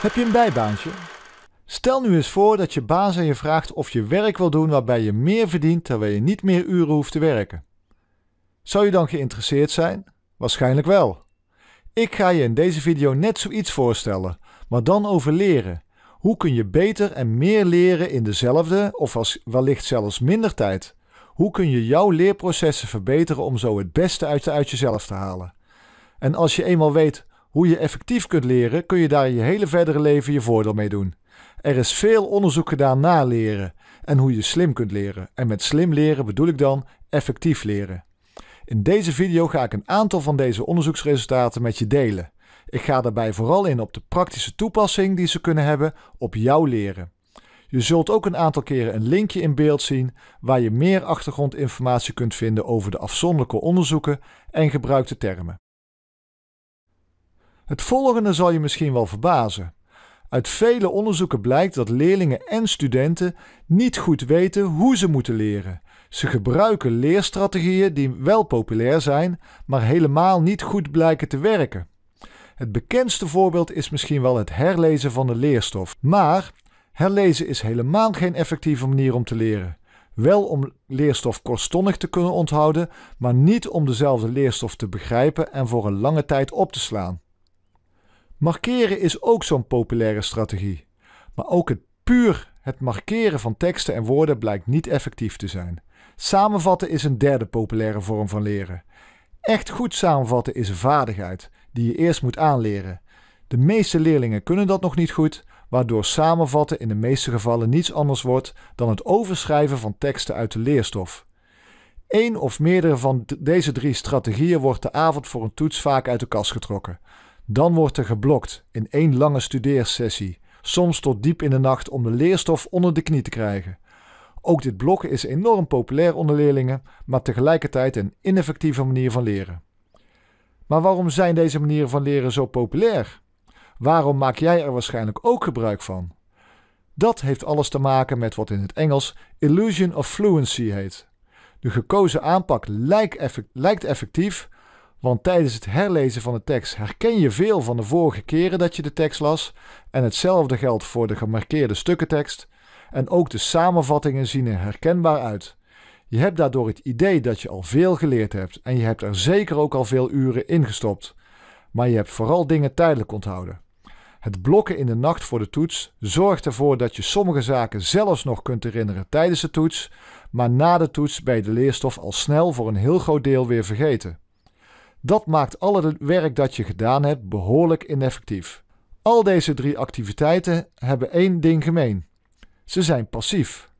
Heb je een bijbaantje? Stel nu eens voor dat je baas aan je vraagt of je werk wil doen waarbij je meer verdient terwijl je niet meer uren hoeft te werken. Zou je dan geïnteresseerd zijn? Waarschijnlijk wel. Ik ga je in deze video net zoiets voorstellen, maar dan over leren. Hoe kun je beter en meer leren in dezelfde of wellicht zelfs minder tijd? Hoe kun je jouw leerprocessen verbeteren om zo het beste uit jezelf te halen? En als je eenmaal weet hoe je effectief kunt leren, kun je daar je hele verdere leven je voordeel mee doen. Er is veel onderzoek gedaan naar leren en hoe je slim kunt leren. En met slim leren bedoel ik dan effectief leren. In deze video ga ik een aantal van deze onderzoeksresultaten met je delen. Ik ga daarbij vooral in op de praktische toepassing die ze kunnen hebben op jouw leren. Je zult ook een aantal keren een linkje in beeld zien waar je meer achtergrondinformatie kunt vinden over de afzonderlijke onderzoeken en gebruikte termen. Het volgende zal je misschien wel verbazen. Uit vele onderzoeken blijkt dat leerlingen en studenten niet goed weten hoe ze moeten leren. Ze gebruiken leerstrategieën die wel populair zijn, maar helemaal niet goed blijken te werken. Het bekendste voorbeeld is misschien wel het herlezen van de leerstof. Maar herlezen is helemaal geen effectieve manier om te leren. Wel om leerstof kortstondig te kunnen onthouden, maar niet om dezelfde leerstof te begrijpen en voor een lange tijd op te slaan. Markeren is ook zo'n populaire strategie, maar ook het puur het markeren van teksten en woorden blijkt niet effectief te zijn. Samenvatten is een derde populaire vorm van leren. Echt goed samenvatten is een vaardigheid die je eerst moet aanleren. De meeste leerlingen kunnen dat nog niet goed, waardoor samenvatten in de meeste gevallen niets anders wordt dan het overschrijven van teksten uit de leerstof. Eén of meerdere van deze drie strategieën wordt de avond voor een toets vaak uit de kast getrokken. Dan wordt er geblokt in één lange studeersessie, soms tot diep in de nacht om de leerstof onder de knie te krijgen. Ook dit blokken is enorm populair onder leerlingen, maar tegelijkertijd een ineffectieve manier van leren. Maar waarom zijn deze manieren van leren zo populair? Waarom maak jij er waarschijnlijk ook gebruik van? Dat heeft alles te maken met wat in het Engels illusion of fluency heet. De gekozen aanpak lijkt effectief, want tijdens het herlezen van de tekst herken je veel van de vorige keren dat je de tekst las. En hetzelfde geldt voor de gemarkeerde stukken tekst, En ook de samenvattingen zien er herkenbaar uit. Je hebt daardoor het idee dat je al veel geleerd hebt en je hebt er zeker ook al veel uren ingestopt. Maar je hebt vooral dingen tijdelijk onthouden. Het blokken in de nacht voor de toets zorgt ervoor dat je sommige zaken zelfs nog kunt herinneren tijdens de toets, maar na de toets ben je de leerstof al snel voor een heel groot deel weer vergeten. Dat maakt al het werk dat je gedaan hebt behoorlijk ineffectief. Al deze drie activiteiten hebben één ding gemeen. Ze zijn passief.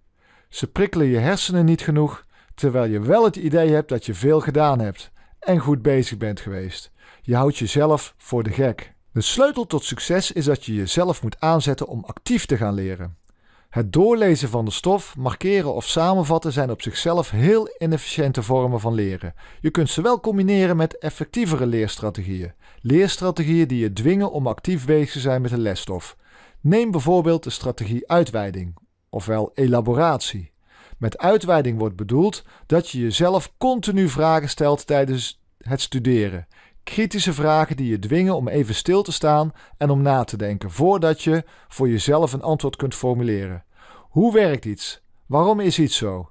Ze prikkelen je hersenen niet genoeg, terwijl je wel het idee hebt dat je veel gedaan hebt en goed bezig bent geweest. Je houdt jezelf voor de gek. De sleutel tot succes is dat je jezelf moet aanzetten om actief te gaan leren. Het doorlezen van de stof, markeren of samenvatten zijn op zichzelf heel inefficiënte vormen van leren. Je kunt ze wel combineren met effectievere leerstrategieën. Leerstrategieën die je dwingen om actief bezig te zijn met de lesstof. Neem bijvoorbeeld de strategie uitweiding, ofwel elaboratie. Met uitweiding wordt bedoeld dat je jezelf continu vragen stelt tijdens het studeren. Kritische vragen die je dwingen om even stil te staan en om na te denken voordat je voor jezelf een antwoord kunt formuleren. Hoe werkt iets? Waarom is iets zo?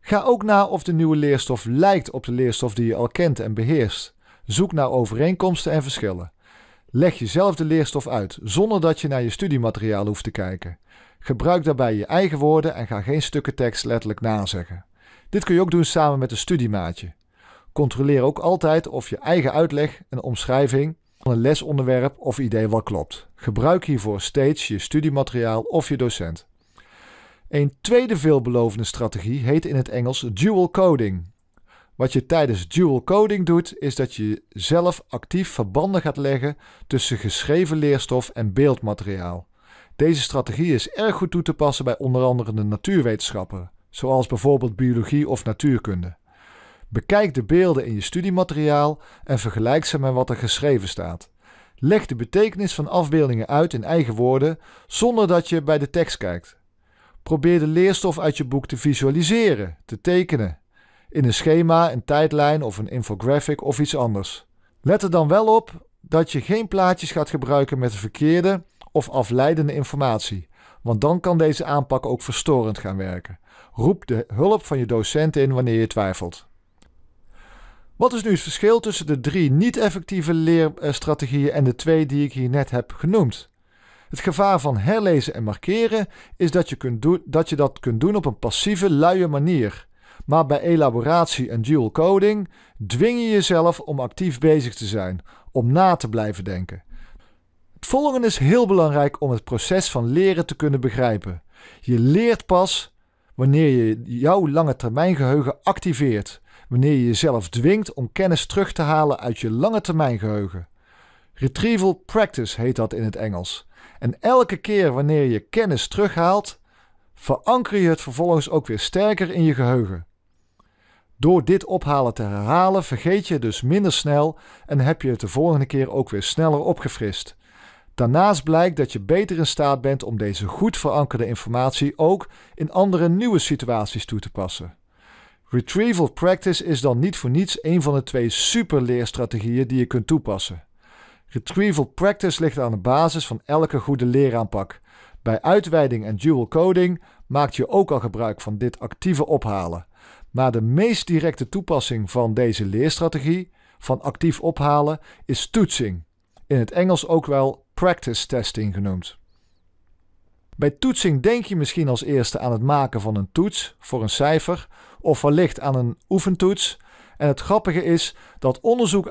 Ga ook na of de nieuwe leerstof lijkt op de leerstof die je al kent en beheerst. Zoek naar overeenkomsten en verschillen. Leg jezelf de leerstof uit, zonder dat je naar je studiemateriaal hoeft te kijken. Gebruik daarbij je eigen woorden en ga geen stukken tekst letterlijk nazeggen. Dit kun je ook doen samen met een studiemaatje. Controleer ook altijd of je eigen uitleg en omschrijving van een lesonderwerp of idee wel klopt. Gebruik hiervoor steeds je studiemateriaal of je docent. Een tweede veelbelovende strategie heet in het Engels dual coding. Wat je tijdens dual coding doet, is dat je zelf actief verbanden gaat leggen tussen geschreven leerstof en beeldmateriaal. Deze strategie is erg goed toe te passen bij onder andere de natuurwetenschappen, zoals bijvoorbeeld biologie of natuurkunde. Bekijk de beelden in je studiemateriaal en vergelijk ze met wat er geschreven staat. Leg de betekenis van afbeeldingen uit in eigen woorden, zonder dat je bij de tekst kijkt. Probeer de leerstof uit je boek te visualiseren, te tekenen. In een schema, een tijdlijn of een infographic of iets anders. Let er dan wel op dat je geen plaatjes gaat gebruiken met verkeerde of afleidende informatie, want dan kan deze aanpak ook verstorend gaan werken. Roep de hulp van je docent in wanneer je twijfelt. Wat is nu het verschil tussen de drie niet-effectieve leerstrategieën en de twee die ik hier net heb genoemd? Het gevaar van herlezen en markeren is dat je, kunt doen, dat je dat kunt doen op een passieve, luie manier. Maar bij elaboratie en dual coding dwing je jezelf om actief bezig te zijn, om na te blijven denken. Het volgende is heel belangrijk om het proces van leren te kunnen begrijpen. Je leert pas wanneer je jouw lange termijn geheugen activeert, wanneer je jezelf dwingt om kennis terug te halen uit je lange termijn geheugen. Retrieval practice heet dat in het Engels. En elke keer wanneer je kennis terughaalt, veranker je het vervolgens ook weer sterker in je geheugen. Door dit ophalen te herhalen vergeet je dus minder snel en heb je het de volgende keer ook weer sneller opgefrist. Daarnaast blijkt dat je beter in staat bent om deze goed verankerde informatie ook in andere nieuwe situaties toe te passen. Retrieval practice is dan niet voor niets een van de twee superleerstrategieën die je kunt toepassen. Retrieval practice ligt aan de basis van elke goede leeraanpak. Bij uitweiding en dual coding maak je ook al gebruik van dit actieve ophalen. Maar de meest directe toepassing van deze leerstrategie, van actief ophalen, is toetsing. In het Engels ook wel practice testing genoemd. Bij toetsing denk je misschien als eerste aan het maken van een toets voor een cijfer, of wellicht aan een oefentoets en het grappige is dat onderzoek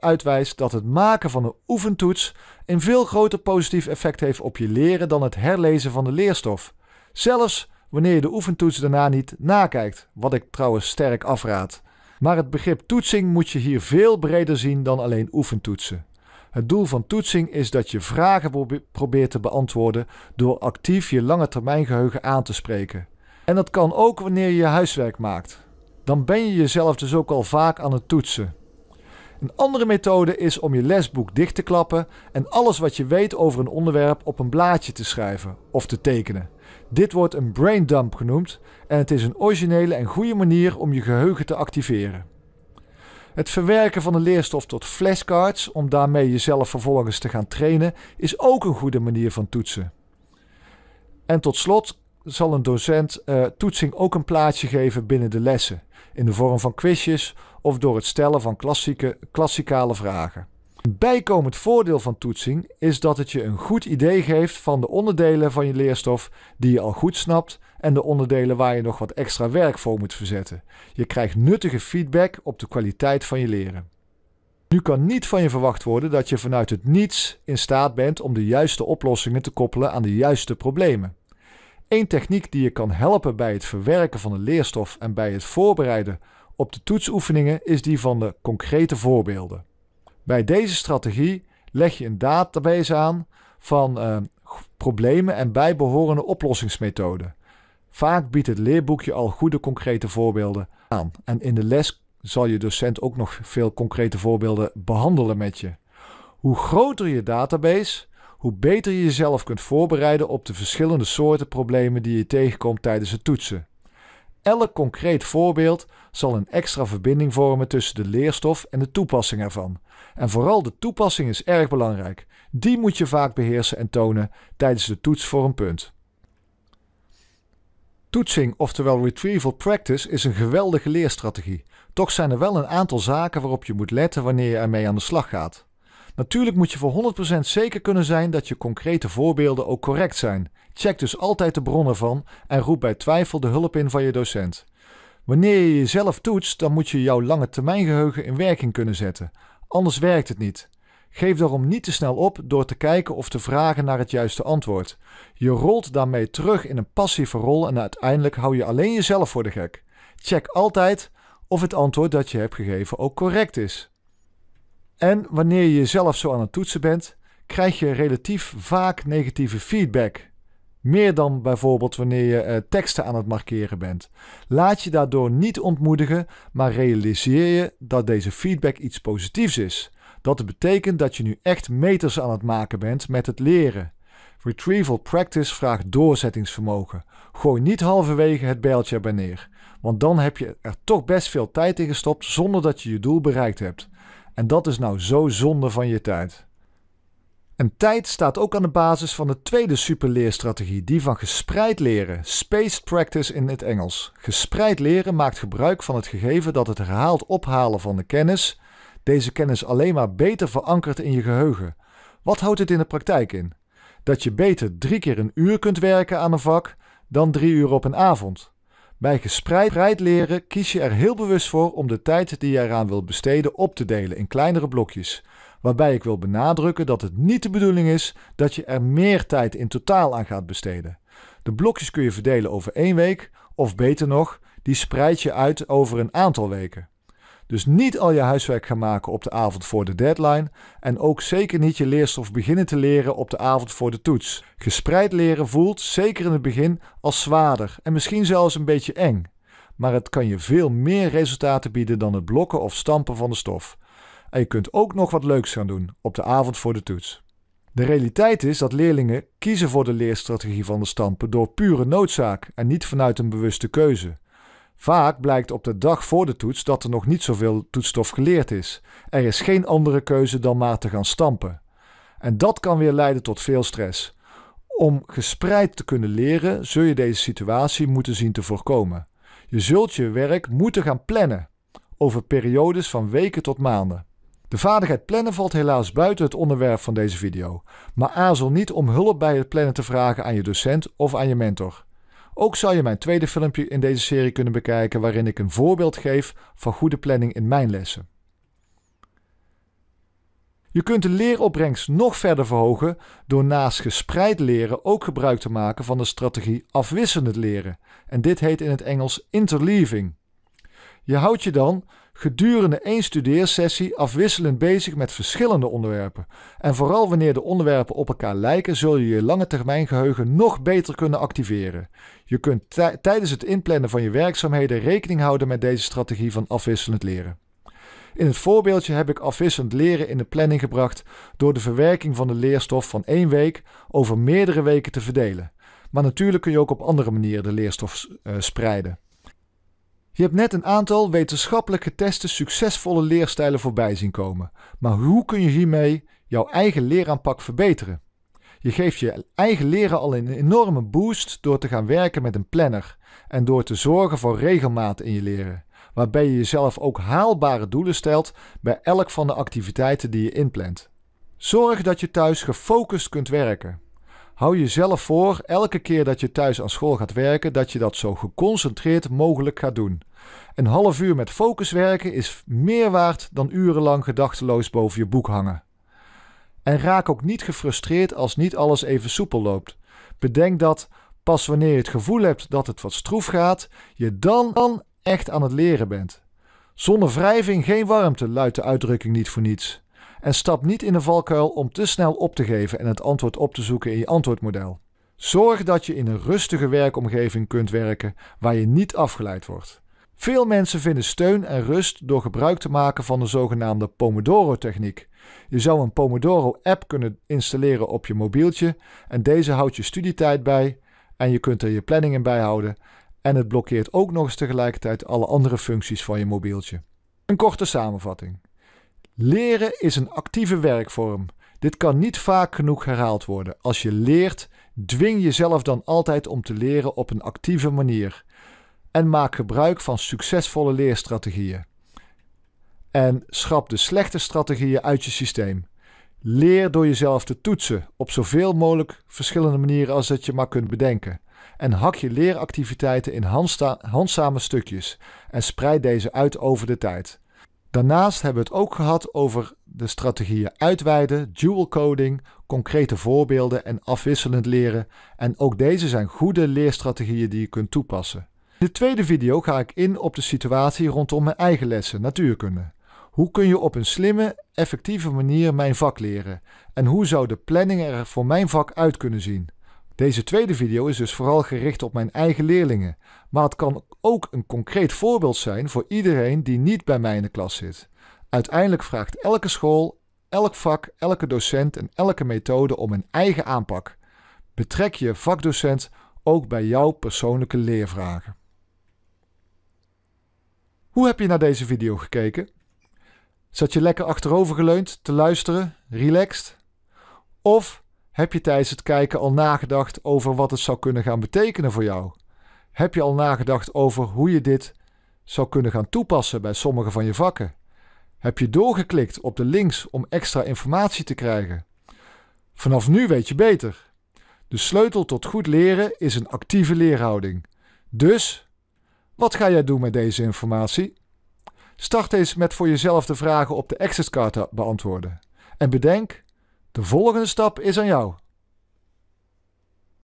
uitwijst dat het maken van een oefentoets een veel groter positief effect heeft op je leren dan het herlezen van de leerstof. Zelfs wanneer je de oefentoets daarna niet nakijkt, wat ik trouwens sterk afraad. Maar het begrip toetsing moet je hier veel breder zien dan alleen oefentoetsen. Het doel van toetsing is dat je vragen probeert te beantwoorden door actief je lange termijn geheugen aan te spreken. En dat kan ook wanneer je huiswerk maakt dan ben je jezelf dus ook al vaak aan het toetsen. Een andere methode is om je lesboek dicht te klappen en alles wat je weet over een onderwerp op een blaadje te schrijven of te tekenen. Dit wordt een brain dump genoemd en het is een originele en goede manier om je geheugen te activeren. Het verwerken van de leerstof tot flashcards om daarmee jezelf vervolgens te gaan trainen is ook een goede manier van toetsen. En tot slot zal een docent eh, toetsing ook een plaatsje geven binnen de lessen, in de vorm van quizjes of door het stellen van klassieke, klassikale vragen. Een bijkomend voordeel van toetsing is dat het je een goed idee geeft van de onderdelen van je leerstof die je al goed snapt en de onderdelen waar je nog wat extra werk voor moet verzetten. Je krijgt nuttige feedback op de kwaliteit van je leren. Nu kan niet van je verwacht worden dat je vanuit het niets in staat bent om de juiste oplossingen te koppelen aan de juiste problemen. Een techniek die je kan helpen bij het verwerken van de leerstof en bij het voorbereiden op de toetsoefeningen is die van de concrete voorbeelden. Bij deze strategie leg je een database aan van eh, problemen en bijbehorende oplossingsmethoden. Vaak biedt het leerboekje al goede concrete voorbeelden aan en in de les zal je docent ook nog veel concrete voorbeelden behandelen met je. Hoe groter je database, hoe beter je jezelf kunt voorbereiden op de verschillende soorten problemen die je tegenkomt tijdens het toetsen. Elk concreet voorbeeld zal een extra verbinding vormen tussen de leerstof en de toepassing ervan. En vooral de toepassing is erg belangrijk. Die moet je vaak beheersen en tonen tijdens de toets voor een punt. Toetsing, oftewel retrieval practice, is een geweldige leerstrategie. Toch zijn er wel een aantal zaken waarop je moet letten wanneer je ermee aan de slag gaat. Natuurlijk moet je voor 100% zeker kunnen zijn dat je concrete voorbeelden ook correct zijn. Check dus altijd de bronnen van en roep bij twijfel de hulp in van je docent. Wanneer je jezelf toetst, dan moet je jouw lange termijngeheugen in werking kunnen zetten. Anders werkt het niet. Geef daarom niet te snel op door te kijken of te vragen naar het juiste antwoord. Je rolt daarmee terug in een passieve rol en uiteindelijk hou je alleen jezelf voor de gek. Check altijd of het antwoord dat je hebt gegeven ook correct is. En wanneer je jezelf zo aan het toetsen bent, krijg je relatief vaak negatieve feedback. Meer dan bijvoorbeeld wanneer je eh, teksten aan het markeren bent. Laat je daardoor niet ontmoedigen, maar realiseer je dat deze feedback iets positiefs is. Dat betekent dat je nu echt meters aan het maken bent met het leren. Retrieval practice vraagt doorzettingsvermogen. Gooi niet halverwege het bijltje erbij neer, want dan heb je er toch best veel tijd in gestopt zonder dat je je doel bereikt hebt. En dat is nou zo zonde van je tijd. En tijd staat ook aan de basis van de tweede superleerstrategie, die van gespreid leren, spaced practice in het Engels. Gespreid leren maakt gebruik van het gegeven dat het herhaald ophalen van de kennis deze kennis alleen maar beter verankert in je geheugen. Wat houdt het in de praktijk in? Dat je beter drie keer een uur kunt werken aan een vak dan drie uur op een avond. Bij gespreid leren kies je er heel bewust voor om de tijd die je eraan wilt besteden op te delen in kleinere blokjes. Waarbij ik wil benadrukken dat het niet de bedoeling is dat je er meer tijd in totaal aan gaat besteden. De blokjes kun je verdelen over één week, of beter nog, die spreid je uit over een aantal weken. Dus niet al je huiswerk gaan maken op de avond voor de deadline en ook zeker niet je leerstof beginnen te leren op de avond voor de toets. Gespreid leren voelt, zeker in het begin, als zwaarder en misschien zelfs een beetje eng. Maar het kan je veel meer resultaten bieden dan het blokken of stampen van de stof. En je kunt ook nog wat leuks gaan doen op de avond voor de toets. De realiteit is dat leerlingen kiezen voor de leerstrategie van de stampen door pure noodzaak en niet vanuit een bewuste keuze. Vaak blijkt op de dag voor de toets dat er nog niet zoveel toetsstof geleerd is. Er is geen andere keuze dan maar te gaan stampen. En dat kan weer leiden tot veel stress. Om gespreid te kunnen leren, zul je deze situatie moeten zien te voorkomen. Je zult je werk moeten gaan plannen, over periodes van weken tot maanden. De vaardigheid plannen valt helaas buiten het onderwerp van deze video, maar aarzel niet om hulp bij het plannen te vragen aan je docent of aan je mentor. Ook zou je mijn tweede filmpje in deze serie kunnen bekijken waarin ik een voorbeeld geef van goede planning in mijn lessen. Je kunt de leeropbrengst nog verder verhogen door naast gespreid leren ook gebruik te maken van de strategie afwisselend leren. En dit heet in het Engels interleaving. Je houdt je dan gedurende één studeersessie afwisselend bezig met verschillende onderwerpen. En vooral wanneer de onderwerpen op elkaar lijken, zul je je lange termijn geheugen nog beter kunnen activeren. Je kunt tijdens het inplannen van je werkzaamheden rekening houden met deze strategie van afwisselend leren. In het voorbeeldje heb ik afwisselend leren in de planning gebracht door de verwerking van de leerstof van één week over meerdere weken te verdelen. Maar natuurlijk kun je ook op andere manieren de leerstof eh, spreiden. Je hebt net een aantal wetenschappelijk geteste succesvolle leerstijlen voorbij zien komen. Maar hoe kun je hiermee jouw eigen leeraanpak verbeteren? Je geeft je eigen leren al een enorme boost door te gaan werken met een planner en door te zorgen voor regelmaat in je leren, waarbij je jezelf ook haalbare doelen stelt bij elk van de activiteiten die je inplant. Zorg dat je thuis gefocust kunt werken. Hou jezelf voor elke keer dat je thuis aan school gaat werken dat je dat zo geconcentreerd mogelijk gaat doen. Een half uur met focus werken is meer waard dan urenlang gedachteloos boven je boek hangen. En raak ook niet gefrustreerd als niet alles even soepel loopt. Bedenk dat pas wanneer je het gevoel hebt dat het wat stroef gaat, je dan, echt aan het leren bent. Zonder wrijving geen warmte, luidt de uitdrukking niet voor niets. En stap niet in de valkuil om te snel op te geven en het antwoord op te zoeken in je antwoordmodel. Zorg dat je in een rustige werkomgeving kunt werken waar je niet afgeleid wordt. Veel mensen vinden steun en rust door gebruik te maken van de zogenaamde Pomodoro-techniek. Je zou een Pomodoro-app kunnen installeren op je mobieltje en deze houdt je studietijd bij en je kunt er je planning in bijhouden en het blokkeert ook nog eens tegelijkertijd alle andere functies van je mobieltje. Een korte samenvatting. Leren is een actieve werkvorm. Dit kan niet vaak genoeg herhaald worden. Als je leert, dwing jezelf dan altijd om te leren op een actieve manier en maak gebruik van succesvolle leerstrategieën. En schrap de slechte strategieën uit je systeem. Leer door jezelf te toetsen op zoveel mogelijk verschillende manieren als dat je maar kunt bedenken. En hak je leeractiviteiten in handzame stukjes en spreid deze uit over de tijd. Daarnaast hebben we het ook gehad over de strategieën uitweiden, dual coding, concrete voorbeelden en afwisselend leren. En ook deze zijn goede leerstrategieën die je kunt toepassen de tweede video ga ik in op de situatie rondom mijn eigen lessen natuurkunde. Hoe kun je op een slimme, effectieve manier mijn vak leren? En hoe zou de planning er voor mijn vak uit kunnen zien? Deze tweede video is dus vooral gericht op mijn eigen leerlingen, maar het kan ook een concreet voorbeeld zijn voor iedereen die niet bij mij in de klas zit. Uiteindelijk vraagt elke school, elk vak, elke docent en elke methode om een eigen aanpak. Betrek je vakdocent ook bij jouw persoonlijke leervragen. Hoe heb je naar deze video gekeken? Zat je lekker achterovergeleund te luisteren, relaxed? Of heb je tijdens het kijken al nagedacht over wat het zou kunnen gaan betekenen voor jou? Heb je al nagedacht over hoe je dit zou kunnen gaan toepassen bij sommige van je vakken? Heb je doorgeklikt op de links om extra informatie te krijgen? Vanaf nu weet je beter. De sleutel tot goed leren is een actieve leerhouding. Dus wat ga jij doen met deze informatie? Start eens met voor jezelf de vragen op de accesskaart te beantwoorden. En bedenk, de volgende stap is aan jou.